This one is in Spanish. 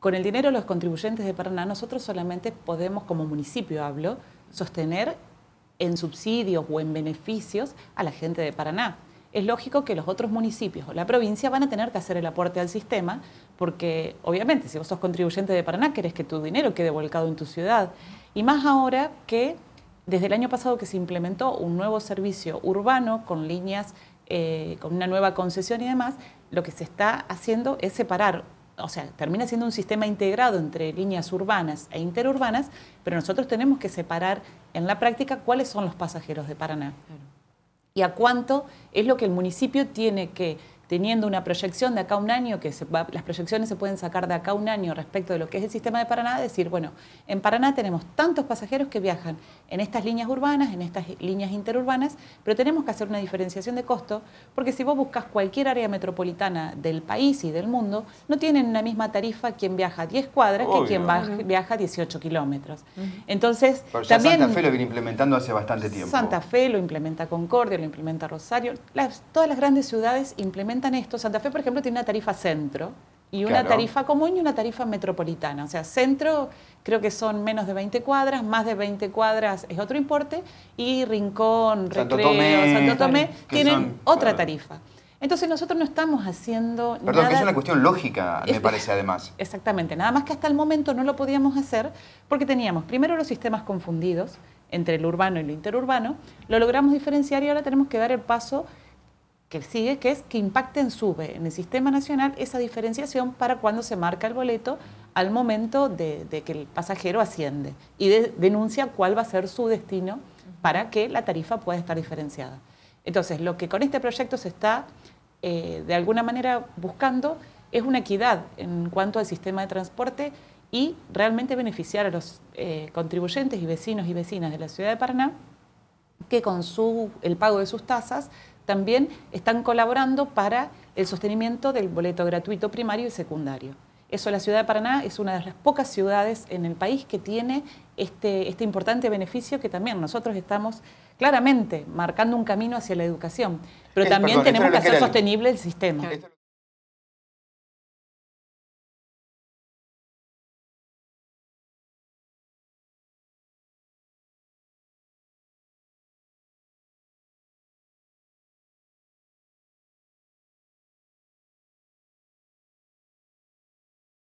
Con el dinero de los contribuyentes de Paraná, nosotros solamente podemos, como municipio hablo, sostener en subsidios o en beneficios a la gente de Paraná. Es lógico que los otros municipios o la provincia van a tener que hacer el aporte al sistema, porque obviamente si vos sos contribuyente de Paraná, querés que tu dinero quede volcado en tu ciudad. Y más ahora que desde el año pasado que se implementó un nuevo servicio urbano con líneas, eh, con una nueva concesión y demás, lo que se está haciendo es separar o sea, termina siendo un sistema integrado entre líneas urbanas e interurbanas, pero nosotros tenemos que separar en la práctica cuáles son los pasajeros de Paraná y a cuánto es lo que el municipio tiene que teniendo una proyección de acá un año, que las proyecciones se pueden sacar de acá un año respecto de lo que es el sistema de Paraná, decir, bueno, en Paraná tenemos tantos pasajeros que viajan en estas líneas urbanas, en estas líneas interurbanas, pero tenemos que hacer una diferenciación de costo, porque si vos buscas cualquier área metropolitana del país y del mundo, no tienen la misma tarifa quien viaja 10 cuadras que quien viaja 18 kilómetros. Entonces, también, Santa Fe lo viene implementando hace bastante tiempo. Santa Fe lo implementa Concordia, lo implementa Rosario, todas las grandes ciudades implementan esto, Santa Fe, por ejemplo, tiene una tarifa centro y una tarifa común y una tarifa metropolitana. O sea, centro creo que son menos de 20 cuadras, más de 20 cuadras es otro importe y Rincón, Recreo, Santo Tomé tienen otra tarifa. Entonces nosotros no estamos haciendo Perdón, nada... que es una cuestión lógica, me parece además. Exactamente, nada más que hasta el momento no lo podíamos hacer porque teníamos primero los sistemas confundidos entre el urbano y lo interurbano, lo logramos diferenciar y ahora tenemos que dar el paso que sigue, que es que impacten SUBE, en el Sistema Nacional, esa diferenciación para cuando se marca el boleto al momento de, que el pasajero asciende y denuncia cuál va a ser su destino para que la tarifa pueda estar diferenciada. Entonces, lo que con este proyecto se está, eh, de alguna manera, buscando es una equidad en cuanto al sistema de transporte y realmente beneficiar a los eh, contribuyentes y vecinos y vecinas de la ciudad de Paraná que con su, el pago de sus tasas también están colaborando para el sostenimiento del boleto gratuito primario y secundario. Eso la ciudad de Paraná es una de las pocas ciudades en el país que tiene este, este importante beneficio que también nosotros estamos claramente marcando un camino hacia la educación, pero eh, también tenemos que hacer sostenible el sistema.